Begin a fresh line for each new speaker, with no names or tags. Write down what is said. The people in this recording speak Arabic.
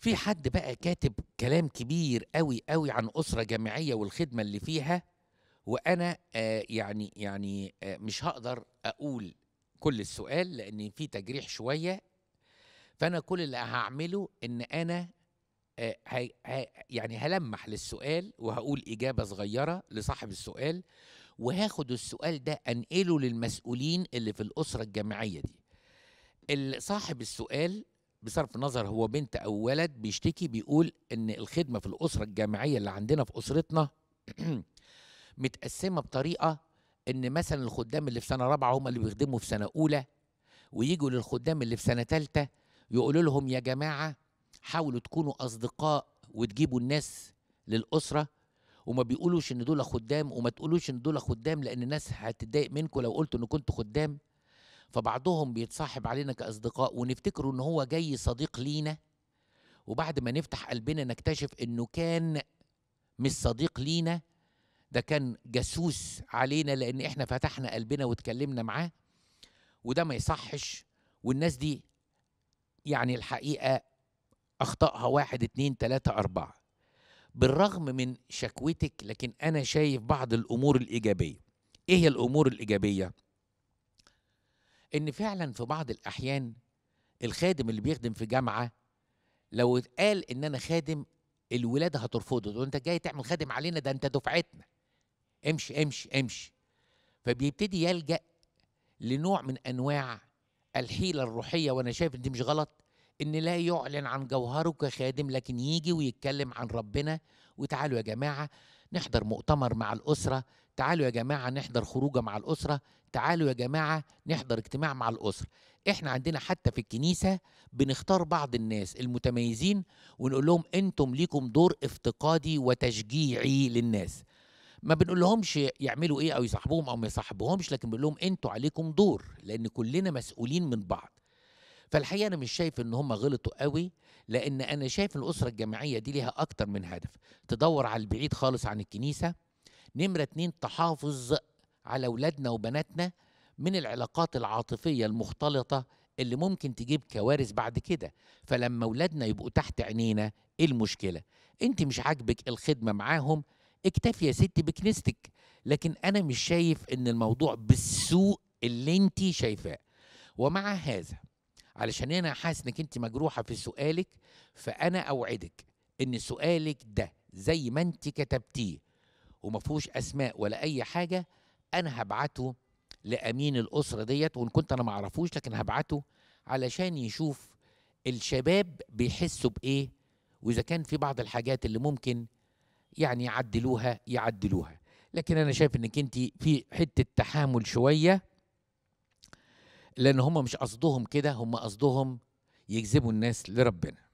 في حد بقى كاتب كلام كبير قوي قوي عن أسرة جامعية والخدمة اللي فيها وأنا آه يعني يعني آه مش هقدر أقول كل السؤال لأن في تجريح شوية فأنا كل اللي هعمله إن أنا آه هي يعني هلمح للسؤال وهقول إجابة صغيرة لصاحب السؤال وهاخد السؤال ده أنقله للمسؤولين اللي في الأسرة الجامعية دي صاحب السؤال بصرف النظر هو بنت او ولد بيشتكي بيقول ان الخدمه في الاسره الجامعيه اللي عندنا في اسرتنا متقسمه بطريقه ان مثلا الخدام اللي في سنه رابعه هم اللي بيخدموا في سنه اولى ويجوا للخدام اللي في سنه ثالثه يقولوا لهم يا جماعه حاولوا تكونوا اصدقاء وتجيبوا الناس للاسره وما بيقولوش ان دول خدام وما تقولوش ان دول خدام لان الناس هتتضايق منكم لو قلتوا ان كنتوا خدام فبعضهم بيتصاحب علينا كاصدقاء ونفتكره ان هو جاي صديق لينا وبعد ما نفتح قلبنا نكتشف انه كان مش صديق لينا ده كان جاسوس علينا لان احنا فتحنا قلبنا واتكلمنا معاه وده ما يصحش والناس دي يعني الحقيقه اخطائها واحد اتنين تلاته اربعه بالرغم من شكوتك لكن انا شايف بعض الامور الايجابيه ايه هي الامور الايجابيه ان فعلا في بعض الاحيان الخادم اللي بيخدم في جامعه لو اتقال ان انا خادم الولاده هترفضه وانت انت جاي تعمل خادم علينا ده انت دفعتنا امشي امشي امشي فبيبتدي يلجا لنوع من انواع الحيله الروحيه وانا شايف ان دي مش غلط ان لا يعلن عن جوهره كخادم لكن يجي ويتكلم عن ربنا وتعالوا يا جماعه نحضر مؤتمر مع الاسره تعالوا يا جماعه نحضر خروجه مع الاسره تعالوا يا جماعه نحضر اجتماع مع الاسره احنا عندنا حتى في الكنيسه بنختار بعض الناس المتميزين ونقول لهم انتم ليكم دور افتقادي وتشجيعي للناس ما بنقول لهمش يعملوا ايه او يصاحبوهم او ما يصاحبوهمش لكن بنقول لهم انتوا عليكم دور لان كلنا مسؤولين من بعض فالحقيقه انا مش شايف ان هم غلطوا قوي لان انا شايف الاسره الجماعيه دي ليها اكتر من هدف تدور على البعيد خالص عن الكنيسه نمره اتنين تحافظ على اولادنا وبناتنا من العلاقات العاطفيه المختلطه اللي ممكن تجيب كوارث بعد كده فلما اولادنا يبقوا تحت عينينا ايه المشكله انت مش عاجبك الخدمه معاهم اكتفي يا ستي بكنيستك لكن انا مش شايف ان الموضوع بالسوء اللي انت شايفاه ومع هذا علشان انا حاسس انك انت مجروحه في سؤالك فانا اوعدك ان سؤالك ده زي ما انت كتبتيه وما فيهوش اسماء ولا اي حاجه انا هبعته لامين الاسره ديت وان كنت انا ما اعرفوش لكن هبعته علشان يشوف الشباب بيحسوا بايه واذا كان في بعض الحاجات اللي ممكن يعني يعدلوها يعدلوها لكن انا شايف انك انت في حته تحامل شويه لان هم مش قصدهم كده هم قصدهم يجذبوا الناس لربنا